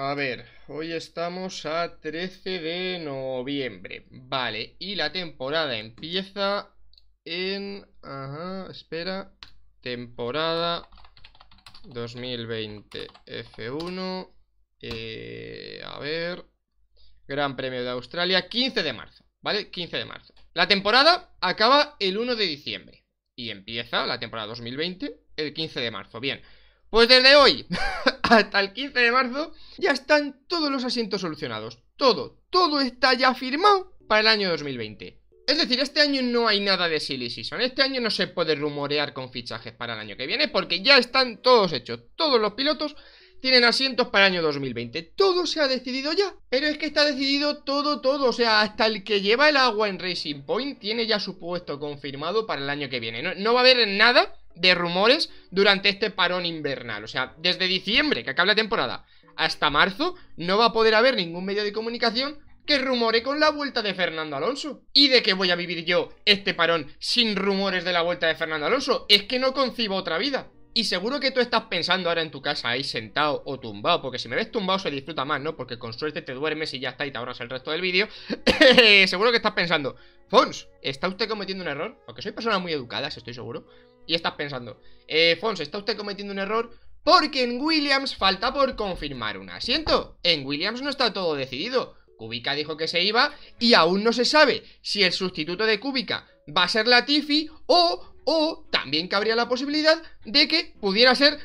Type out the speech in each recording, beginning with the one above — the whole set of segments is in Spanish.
A ver, hoy estamos a 13 de noviembre. Vale, y la temporada empieza en... Ajá, espera. Temporada 2020 F1. Eh, a ver. Gran Premio de Australia, 15 de marzo. ¿Vale? 15 de marzo. La temporada acaba el 1 de diciembre. Y empieza la temporada 2020 el 15 de marzo. Bien. Pues desde hoy hasta el 15 de marzo, ya están todos los asientos solucionados. Todo, todo está ya firmado para el año 2020. Es decir, este año no hay nada de Silly Season. Este año no se puede rumorear con fichajes para el año que viene porque ya están todos hechos. Todos los pilotos tienen asientos para el año 2020. Todo se ha decidido ya. Pero es que está decidido todo, todo. O sea, hasta el que lleva el agua en Racing Point tiene ya su puesto confirmado para el año que viene. No, va a haber nada de rumores durante este parón invernal. O sea, desde diciembre, que acaba la temporada, hasta marzo, no va a poder haber ningún medio de comunicación que rumore con la vuelta de Fernando Alonso. ¿Y de qué voy a vivir yo este parón sin rumores de la vuelta de Fernando Alonso? Es que no concibo otra vida. Y seguro que tú estás pensando ahora en tu casa ahí sentado o tumbado, porque si me ves tumbado se disfruta más, ¿no? Porque con suerte te duermes y ya está y te ahorras el resto del vídeo. seguro que estás pensando, Fons, ¿está usted cometiendo un error? Porque soy persona muy educada, si estoy seguro. Y estás pensando, eh, Fons, ¿está usted cometiendo un error? Porque en Williams falta por confirmar un asiento. En Williams no está todo decidido. Kubica dijo que se iba y aún no se sabe si el sustituto de Kubica Va a ser Latifi o, o también cabría la posibilidad de que pudiera ser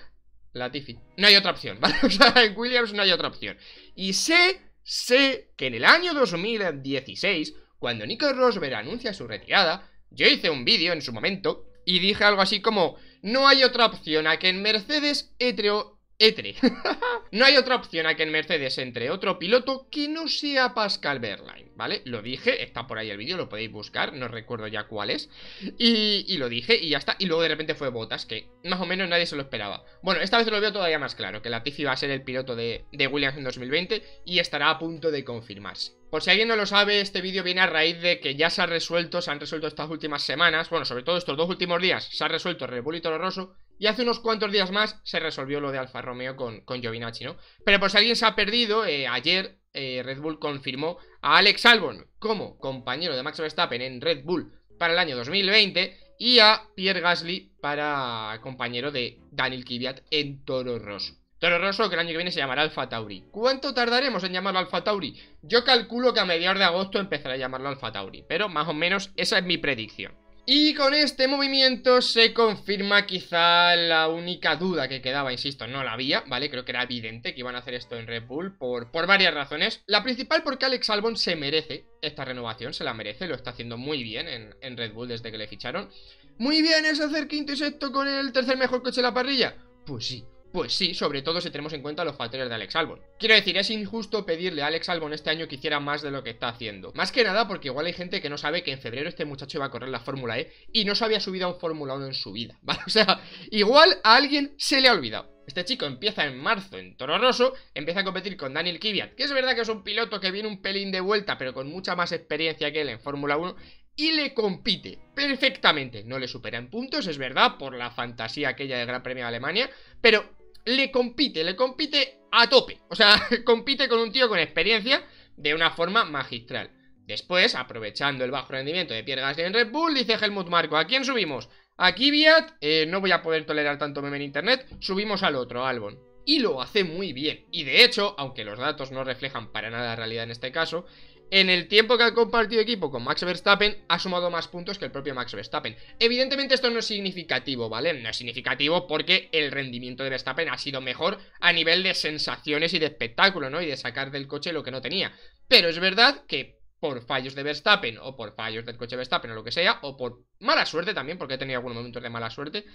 Latifi. No hay otra opción, ¿vale? O sea, en Williams no hay otra opción. Y sé, sé que en el año 2016, cuando Nico Rosberg anuncia su retirada, yo hice un vídeo en su momento y dije algo así como, no hay otra opción a que en Mercedes Etreo e3. no hay otra opción aquí en Mercedes entre otro piloto que no sea Pascal Berlain, ¿vale? Lo dije, está por ahí el vídeo, lo podéis buscar, no recuerdo ya cuál es. Y, lo dije y ya está. Y luego de repente fue Botas, que más o menos nadie se lo esperaba. Bueno, esta vez lo veo todavía más claro, que Latifi va a ser el piloto de, de Williams en 2020 y estará a punto de confirmarse. Por si alguien no lo sabe, este vídeo viene a raíz de que ya se ha resuelto, se han resuelto estas últimas semanas, bueno, sobre todo estos dos últimos días, se ha resuelto Red y Toro Rosso, y hace unos cuantos días más se resolvió lo de Alfa Romeo con, con Giovinacci, ¿no? Pero por si alguien se ha perdido, eh, ayer eh, Red Bull confirmó a Alex Albon como compañero de Max Verstappen en Red Bull para el año 2020 y a Pierre Gasly para compañero de Daniel Kvyat en Toro Rosso. Toro Rosso que el año que viene se llamará Alfa Tauri. ¿Cuánto tardaremos en llamarlo Alfa Tauri? Yo calculo que a mediados de agosto empezará a llamarlo Alfa Tauri, pero más o menos esa es mi predicción. Y con este movimiento se confirma quizá la única duda que quedaba, insisto, no la había, ¿vale? Creo que era evidente que iban a hacer esto en Red Bull por, por varias razones. La principal porque Alex Albon se merece esta renovación, se la merece, lo está haciendo muy bien en, en Red Bull desde que le ficharon. Muy bien es hacer quinto y sexto con el tercer mejor coche de la parrilla. Pues sí, pues sí, sobre todo si tenemos en cuenta los factores de Alex Albon. Quiero decir, es injusto pedirle a Alex Albon este año que hiciera más de lo que está haciendo. Más que nada porque igual hay gente que no sabe que en febrero este muchacho iba a correr la Fórmula E y no se había subido a un Fórmula 1 en su vida, O sea, igual a alguien se le ha olvidado. Este chico empieza en marzo en Toro Rosso, empieza a competir con Daniel Kvyat, que es verdad que es un piloto que viene un pelín de vuelta, pero con mucha más experiencia que él en Fórmula 1, y le compite perfectamente. No le supera en puntos, es verdad, por la fantasía aquella del Gran Premio de Alemania, pero le compite, le compite a tope. O sea, compite con un tío con experiencia de una forma magistral. Después, aprovechando el bajo rendimiento de Pierre Gasly en Red Bull, dice Helmut Marco, ¿a quién subimos? A Kvyat, eh, no voy a poder tolerar tanto meme en internet, subimos al otro, álbum. Y lo hace muy bien. Y de hecho, aunque los datos no reflejan para nada la realidad en este caso, en el tiempo que ha compartido equipo con Max Verstappen, ha sumado más puntos que el propio Max Verstappen. Evidentemente esto no es significativo, ¿vale? No es significativo porque el rendimiento de Verstappen ha sido mejor a nivel de sensaciones y de espectáculo, ¿no? Y de sacar del coche lo que no tenía. Pero es verdad que por fallos de Verstappen o por fallos del coche Verstappen o lo que sea, o por mala suerte también, porque he tenido algunos momentos de mala suerte,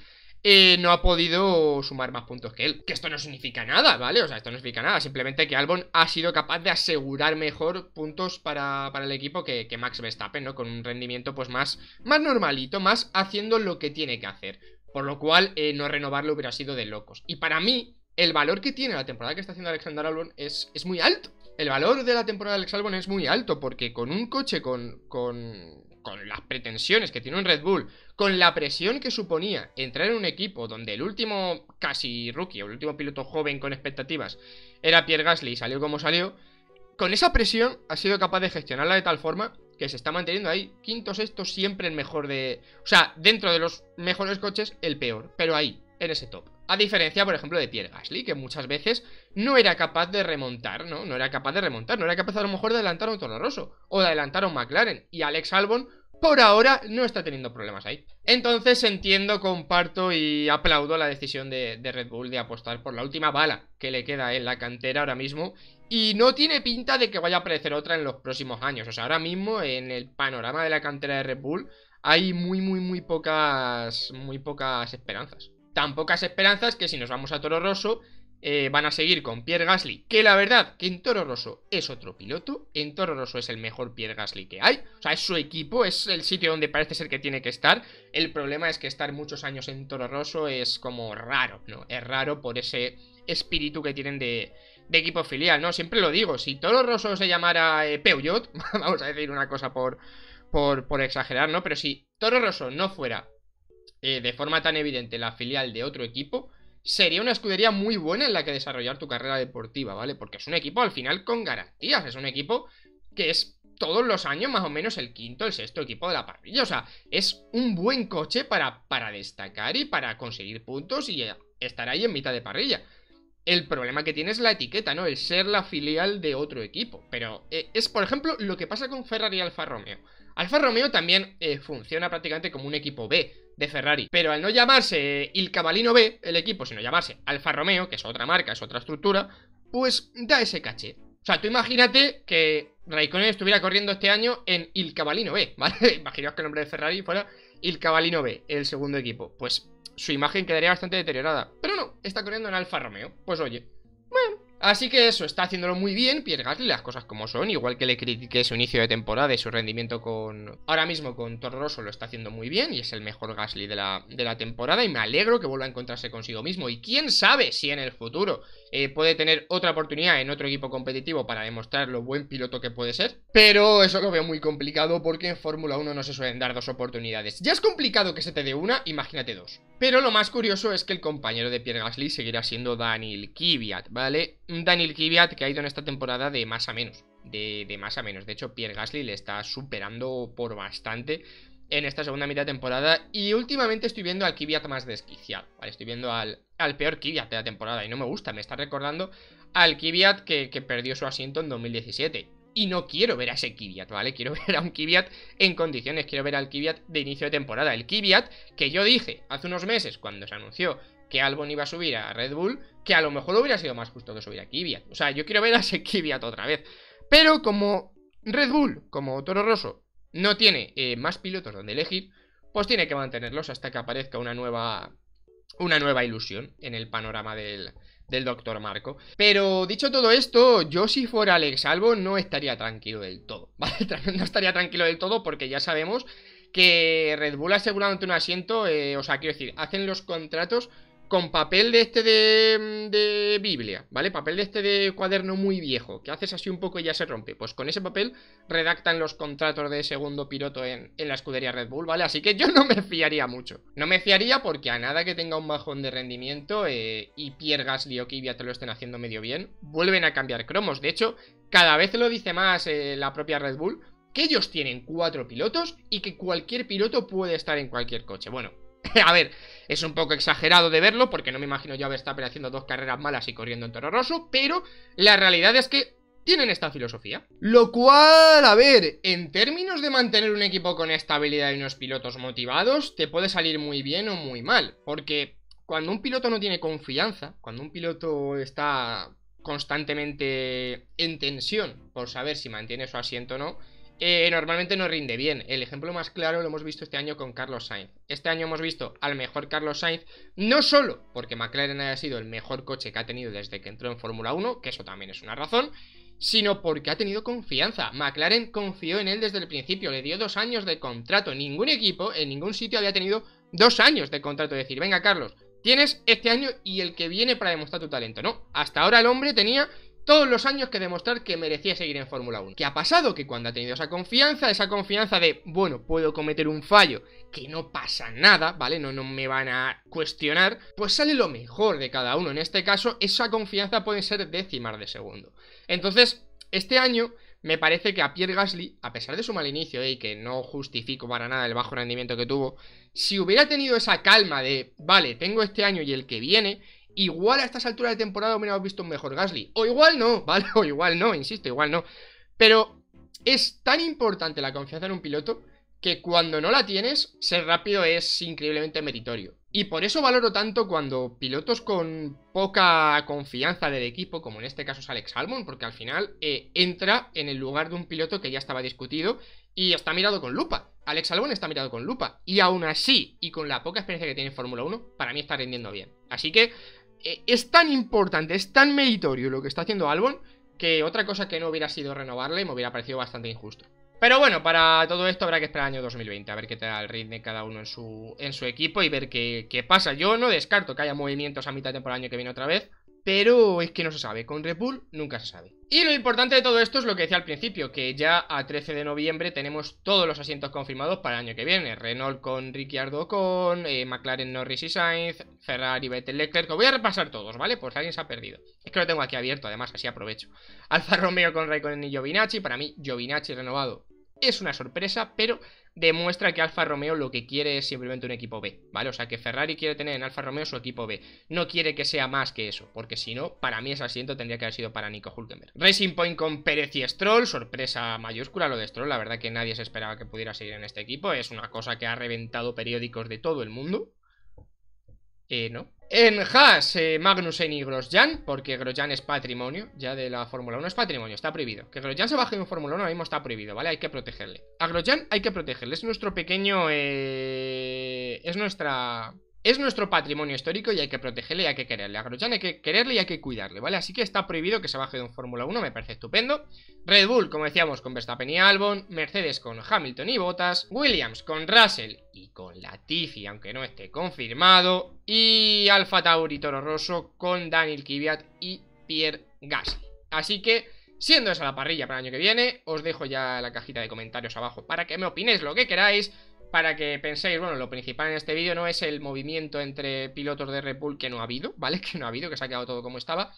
eh, no ha podido sumar más puntos que él. Que esto no significa nada, ¿vale? O sea, esto no significa nada. Simplemente que Albon ha sido capaz de asegurar mejor puntos para, el equipo que, Max Verstappen, ¿no? Con un rendimiento pues más, más normalito, más haciendo lo que tiene que hacer. Por lo cual, eh, no renovarlo hubiera sido de locos. Y para mí, el valor que tiene la temporada que está haciendo Alexander Albon es muy alto el valor de la temporada de Alex Albon es muy alto, porque con un coche con, con, con, las pretensiones que tiene un Red Bull, con la presión que suponía entrar en un equipo donde el último casi rookie, o el último piloto joven con expectativas, era Pierre Gasly y salió como salió, con esa presión ha sido capaz de gestionarla de tal forma que se está manteniendo ahí, quinto, sexto, siempre el mejor de... O sea, dentro de los mejores coches, el peor, pero ahí, en ese top. A diferencia, por ejemplo, de Pierre Gasly, que muchas veces no era capaz de remontar, ¿no? No era capaz de remontar, no era capaz a lo mejor de adelantar a un Toro Rosso o de adelantar a un McLaren. Y Alex Albon, por ahora, no está teniendo problemas ahí. Entonces entiendo, comparto y aplaudo la decisión de, de Red Bull de apostar por la última bala que le queda en la cantera ahora mismo. Y no tiene pinta de que vaya a aparecer otra en los próximos años. O sea, ahora mismo en el panorama de la cantera de Red Bull hay muy, muy, muy pocas, muy pocas esperanzas tan pocas esperanzas que si nos vamos a Toro Rosso eh, van a seguir con Pierre Gasly, que la verdad que en Toro Rosso es otro piloto, en Toro Rosso es el mejor Pierre Gasly que hay, o sea, es su equipo, es el sitio donde parece ser que tiene que estar, el problema es que estar muchos años en Toro Rosso es como raro, ¿no? Es raro por ese espíritu que tienen de, equipo filial, ¿no? Siempre lo digo, si Toro Rosso se llamara eh, Peugeot, vamos a decir una cosa por, por, por exagerar, ¿no? Pero si Toro Rosso no fuera eh, de forma tan evidente la filial de otro equipo, sería una escudería muy buena en la que desarrollar tu carrera deportiva, ¿vale? Porque es un equipo al final con garantías, es un equipo que es todos los años más o menos el quinto, el sexto equipo de la parrilla, o sea, es un buen coche para, para destacar y para conseguir puntos y eh, estar ahí en mitad de parrilla. El problema que tiene es la etiqueta, ¿no? El ser la filial de otro equipo. Pero eh, es, por ejemplo, lo que pasa con Ferrari y Alfa Romeo. Alfa Romeo también funciona prácticamente como un equipo B de Ferrari. Pero al no llamarse Il Cavalino B, el equipo, sino llamarse Alfa Romeo, que es otra marca, es otra estructura, pues da ese caché. O sea, tú imagínate que Raikkonen estuviera corriendo este año en Il Cavalino B, ¿vale? Imaginaos que el nombre de Ferrari fuera Il Cavalino B, el segundo equipo. Pues su imagen quedaría bastante deteriorada. Pero no, está corriendo en Alfa Romeo. Pues oye, bueno, Así que eso, está haciéndolo muy bien, Pierre Gasly, las cosas como son, igual que le critiqué su inicio de temporada y su rendimiento con... Ahora mismo con Toro Rosso lo está haciendo muy bien y es el mejor Gasly de la, temporada y me alegro que vuelva a encontrarse consigo mismo y quién sabe si en el futuro eh, puede tener otra oportunidad en otro equipo competitivo para demostrar lo buen piloto que puede ser, pero eso lo veo muy complicado porque en Fórmula 1 no se suelen dar dos oportunidades. Ya es complicado que se te dé una, imagínate dos. Pero lo más curioso es que el compañero de Pierre Gasly seguirá siendo Daniel Kiviat, ¿vale? Daniel Kiviat que ha ido en esta temporada de más a menos. De, más a menos. De hecho, Pierre Gasly le está superando por bastante en esta segunda mitad de temporada. Y últimamente estoy viendo al Kiviat más desquiciado. ¿vale? Estoy viendo al, peor Kiviat de la temporada. Y no me gusta, me está recordando al Kiviat que, perdió su asiento en 2017. Y no quiero ver a ese Kiviat, ¿vale? Quiero ver a un Kiviat en condiciones. Quiero ver al Kiviat de inicio de temporada. El Kiviat que yo dije hace unos meses cuando se anunció que Albon iba a subir a Red Bull, que a lo mejor hubiera sido más justo que subir a Kvyat. O sea, yo quiero ver a ese Kvyat otra vez. Pero como Red Bull, como Toro Rosso, no tiene eh, más pilotos donde elegir, pues tiene que mantenerlos hasta que aparezca una nueva, una nueva ilusión en el panorama del, del doctor Marco. Pero dicho todo esto, yo si fuera Alex Albon no estaría tranquilo del todo. No estaría tranquilo del todo porque ya sabemos que Red Bull asegurándote un asiento, eh, o sea, quiero decir, hacen los contratos con papel de este de, mm, de, Biblia, ¿vale? Papel de este de cuaderno muy viejo, que haces así un poco y ya se rompe. Pues con ese papel redactan los contratos de segundo piloto en, la escudería Red Bull, ¿vale? Así que yo no me fiaría mucho. No me fiaría porque a nada que tenga un bajón de rendimiento eh, y piergas, Gasly te lo estén haciendo medio bien, vuelven a cambiar cromos. De hecho, cada vez lo dice más eh, la propia Red Bull, que ellos tienen cuatro pilotos y que cualquier piloto puede estar en cualquier coche. Bueno, a ver... Es un poco exagerado de verlo, porque no me imagino ya Verstappen haciendo dos carreras malas y corriendo en terroroso pero la realidad es que tienen esta filosofía. Lo cual, a ver, en términos de mantener un equipo con estabilidad y unos pilotos motivados, te puede salir muy bien o muy mal, porque cuando un piloto no tiene confianza, cuando un piloto está constantemente en tensión por saber si mantiene su asiento o no, eh, normalmente no rinde bien. El ejemplo más claro lo hemos visto este año con Carlos Sainz. Este año hemos visto al mejor Carlos Sainz, no solo porque McLaren haya sido el mejor coche que ha tenido desde que entró en Fórmula 1, que eso también es una razón, sino porque ha tenido confianza. McLaren confió en él desde el principio, le dio dos años de contrato. Ningún equipo en ningún sitio había tenido dos años de contrato. De decir, venga Carlos, tienes este año y el que viene para demostrar tu talento. No, hasta ahora el hombre tenía todos los años que demostrar que merecía seguir en Fórmula 1. ¿Qué ha pasado? Que cuando ha tenido esa confianza, esa confianza de, bueno, puedo cometer un fallo, que no pasa nada, ¿vale? No, no me van a cuestionar, pues sale lo mejor de cada uno. En este caso, esa confianza puede ser décimas de segundo. Entonces, este año me parece que a Pierre Gasly, a pesar de su mal inicio eh, y que no justifico para nada el bajo rendimiento que tuvo, si hubiera tenido esa calma de, vale, tengo este año y el que viene, Igual a estas alturas de temporada hubiera visto un mejor Gasly. O igual no, ¿vale? O igual no, insisto, igual no. Pero es tan importante la confianza en un piloto que cuando no la tienes, ser rápido es increíblemente meritorio. Y por eso valoro tanto cuando pilotos con poca confianza del equipo, como en este caso es Alex Albon, porque al final eh, entra en el lugar de un piloto que ya estaba discutido y está mirado con lupa. Alex Albon está mirado con lupa. Y aún así, y con la poca experiencia que tiene en Fórmula 1, para mí está rindiendo bien. Así que eh, es tan importante, es tan meritorio lo que está haciendo Albon, que otra cosa que no hubiera sido renovarle me hubiera parecido bastante injusto. Pero bueno, para todo esto habrá que esperar el año 2020, a ver qué tal rinde cada uno en su, en su equipo y ver qué, pasa. Yo no descarto que haya movimientos a mitad de temporada año que viene otra vez, pero es que no se sabe, con Red Bull nunca se sabe. Y lo importante de todo esto es lo que decía al principio, que ya a 13 de noviembre tenemos todos los asientos confirmados para el año que viene. Renault con Ricciardo con, eh, McLaren Norris y Sainz, Ferrari Vettel Leclerc, voy a repasar todos, ¿vale? Por si alguien se ha perdido. Es que lo tengo aquí abierto, además, así aprovecho. Alfa Romeo con Raikkonen y Giovinacci, para mí Giovinacci renovado es una sorpresa, pero demuestra que Alfa Romeo lo que quiere es simplemente un equipo B, ¿vale? O sea, que Ferrari quiere tener en Alfa Romeo su equipo B. No quiere que sea más que eso, porque si no, para mí ese asiento tendría que haber sido para Nico Hulkenberg. Racing Point con Pérez y Stroll, sorpresa mayúscula lo de Stroll, la verdad que nadie se esperaba que pudiera seguir en este equipo, es una cosa que ha reventado periódicos de todo el mundo. Eh, ¿no? En Haas, eh, Magnus Magnussen y Grosjan, porque Grosjean es patrimonio ya de la Fórmula 1, es patrimonio, está prohibido. Que Grosjean se baje en Fórmula 1 ahora mismo está prohibido, ¿vale? Hay que protegerle. A Grosjean hay que protegerle, es nuestro pequeño... Eh, es nuestra... Es nuestro patrimonio histórico y hay que protegerle y hay que quererle. A hay que quererle y hay que cuidarle, ¿vale? Así que está prohibido que se baje de un Fórmula 1, me parece estupendo. Red Bull, como decíamos, con Verstappen y Albon. Mercedes con Hamilton y Bottas. Williams con Russell y con Latifi, aunque no esté confirmado. Y Alfa Tauri Toro Rosso con Daniel Kvyat y Pierre Gasly. Así que... Siendo esa la parrilla para el año que viene, os dejo ya la cajita de comentarios abajo para que me opinéis lo que queráis para que penséis, bueno, lo principal en este vídeo no es el movimiento entre pilotos de Red Bull que no ha habido, ¿vale? Que no ha habido, que se ha quedado todo como estaba.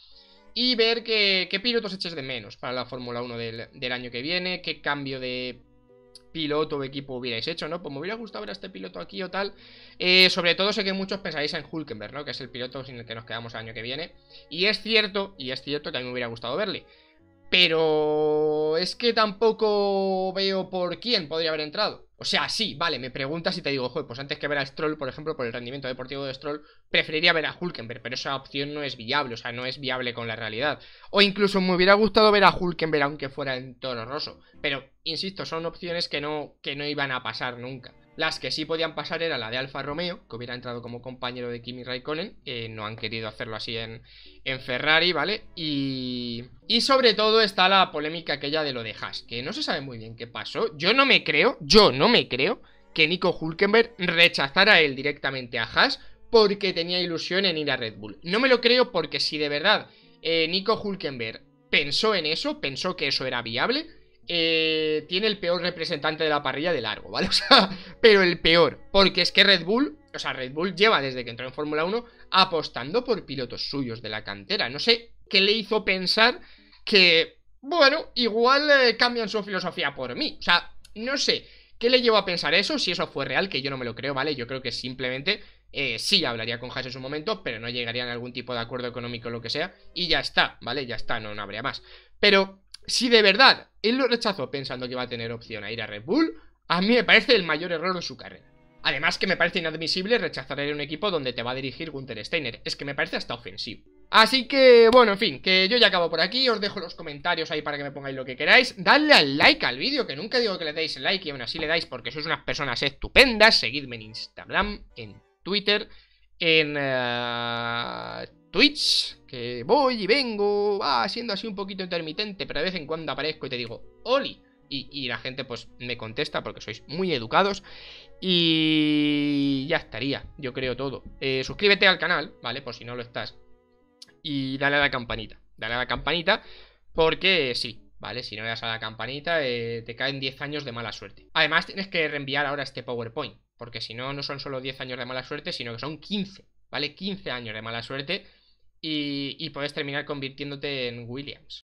Y ver qué pilotos eches de menos para la Fórmula 1 del, año que viene, qué cambio de piloto o equipo hubierais hecho, ¿no? Pues me hubiera gustado ver a este piloto aquí o tal. Eh, sobre todo sé que muchos pensáis en Hulkenberg, ¿no? Que es el piloto sin el que nos quedamos el año que viene. Y es cierto, y es cierto que a mí me hubiera gustado verle. Pero es que tampoco veo por quién podría haber entrado. O sea, sí, vale, me preguntas y te digo, joder, pues antes que ver a Stroll, por ejemplo, por el rendimiento deportivo de Stroll, preferiría ver a Hulkenberg, pero esa opción no es viable, o sea, no es viable con la realidad. O incluso me hubiera gustado ver a Hulkenberg aunque fuera en Toro roso, pero insisto, son opciones que no, que no iban a pasar nunca. Las que sí podían pasar era la de Alfa Romeo, que hubiera entrado como compañero de Kimi Raikkonen. Eh, no han querido hacerlo así en, Ferrari, ¿vale? Y, y sobre todo está la polémica aquella de lo de Haas, que no se sabe muy bien qué pasó. Yo no me creo, yo no me creo que Nico Hulkenberg rechazara él directamente a Haas porque tenía ilusión en ir a Red Bull. No me lo creo porque si de verdad eh, Nico Hulkenberg pensó en eso, pensó que eso era viable, eh, tiene el peor representante de la parrilla de largo, ¿vale? O sea, pero el peor, porque es que Red Bull, o sea, Red Bull lleva desde que entró en Fórmula 1 apostando por pilotos suyos de la cantera. No sé qué le hizo pensar que, bueno, igual eh, cambian su filosofía por mí. O sea, no sé qué le llevó a pensar eso, si eso fue real, que yo no me lo creo, ¿vale? Yo creo que simplemente eh, sí hablaría con Haas en su momento, pero no llegarían a algún tipo de acuerdo económico o lo que sea, y ya está, ¿vale? Ya está, no, no habría más. Pero si de verdad él lo rechazó pensando que iba a tener opción a ir a Red Bull, a mí me parece el mayor error de su carrera. Además que me parece inadmisible rechazar a un equipo donde te va a dirigir Gunter Steiner, es que me parece hasta ofensivo. Así que, bueno, en fin, que yo ya acabo por aquí, os dejo los comentarios ahí para que me pongáis lo que queráis, dadle al like al vídeo, que nunca digo que le deis like y aún así le dais porque sois unas personas estupendas, seguidme en Instagram, en Twitter, en... Eh, Twitch, que voy y vengo, va siendo así un poquito intermitente, pero de vez en cuando aparezco y te digo, Oli. Y, la gente pues me contesta porque sois muy educados. Y ya estaría, yo creo todo. Eh, suscríbete al canal, ¿vale? Por si no lo estás. Y dale a la campanita. Dale a la campanita porque sí, ¿vale? Si no le das a la campanita eh, te caen 10 años de mala suerte. Además tienes que reenviar ahora este PowerPoint porque si no, no son solo 10 años de mala suerte, sino que son 15, ¿vale? 15 años de mala suerte y, y puedes terminar convirtiéndote en Williams.